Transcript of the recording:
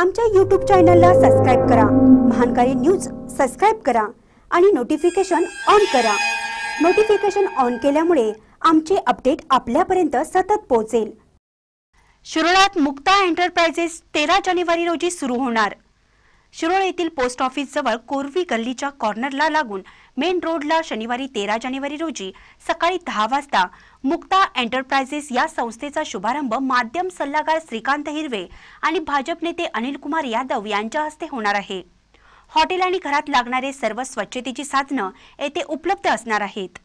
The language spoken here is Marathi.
आमच्या यूट्यूब चॅनलला सबस्क्राईब करा महानकारी न्यूज सबस्क्राईब करा आणि नोटिफिकेशन ऑन करा नोटिफिकेशन ऑन केल्यामुळे आमचे अपडेट आपल्यापर्यंत सतत पोहोचेल शिरोळात मुक्ता एंटरप्राइजेस तेरा जानेवारी रोजी सुरू होणार शिरोळ येथील पोस्ट ऑफिस जवळ कोरवी गल्लीच्या कॉर्नरला लागून मेन रोडला शनिवारी तेरा जानेवारी रोजी सकाळी दहा वाजता मुक्ता एंटरप्राइजेस या संस्थेचा शुभारंभ माध्यम सल्लागार श्रीकांत हिरवे आणि भाजप नेते अनिल कुमार यादव यांच्या हस्ते होणार आहे हॉटेल आणि घरात लागणारे सर्व स्वच्छतेची साधनं येथे उपलब्ध असणार आहेत